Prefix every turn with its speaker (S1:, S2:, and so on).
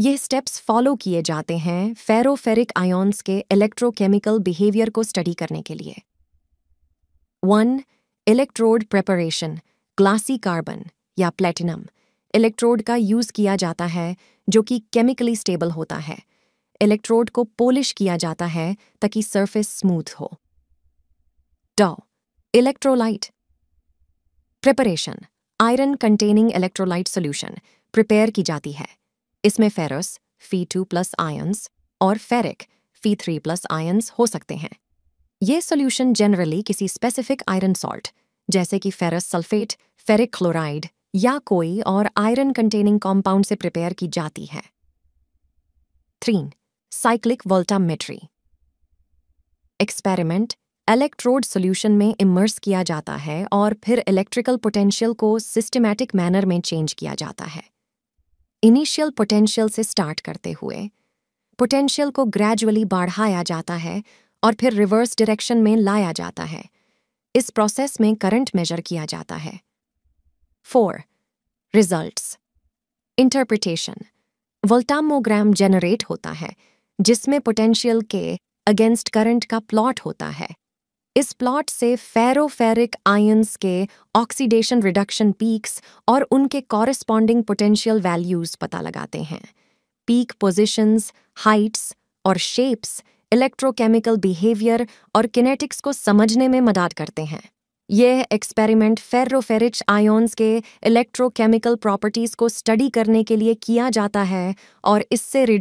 S1: ये steps follow किए जाते हैं फेरोफेरिक आयोन्स के इलेक्ट्रोकेमिकल बिहेवियर को स्टडी करने के लिए one electrode preparation glassy carbon या प्लेटिनम इलेक्ट्रोड का यूज़ किया जाता है जो कि केमिकली स्टेबल होता है इलेक्ट्रोड को पोलिश किया जाता है ताकि सरफेस स्मूथ हो डॉ electrolyte preparation iron containing electrolyte solution prepare की जाती है इसमें ferrous Fe two plus ions और ferric Fe three plus ions हो सकते हैं ये सॉल्यूशन जनरली किसी स्पेसिफिक आयरन सॉल्ट जैसे कि फेरस सल्फेट फेरिक क्लोराइड या कोई और आयरन कंटेनिंग कॉम्पाउंड से प्रिपेयर की जाती है थ्रीन cyclic voltammetry experiment electrode solution में इमर्स किया जाता है और फिर इलेक्ट्रिकल पोटेंशियल को सिस्टमैटिक मैनर में चेंज किया जाता है इनिशियल पोटेंशियल से स्टार्ट करते हुए पोटेंशियल को ग्रेजुअली बढ़ाया जाता है और फिर रिवर्स डायरेक्शन में लाया जाता है इस प्रोसेस में करंट मेजर किया जाता है four results interpretation voltammogram generate होता है जिसमें पोटेंशियल के अगेंस्ट करंट का प्लॉट होता है इस प्लॉट से फेरोफेरिक आयंस के ऑक्सीडेशन रिडक्शन पीक्स और उनके कॉरेस्पॉन्डिंग पोटेंशियल वैल्यूज पता लगाते हैं पीक पोजिशंस हाइट्स और शेप्स इलेक्ट्रोकेमिकल बिहेवियर और किनेटिक्स को समझने में मदद करते हैं यह एक्सपेरिमेंट फेरोफेरिच आयोन्स के इलेक्ट्रोकेमिकल प्रॉपर्टीज़ को स्टडी करने के लिए किया जाता है और इससे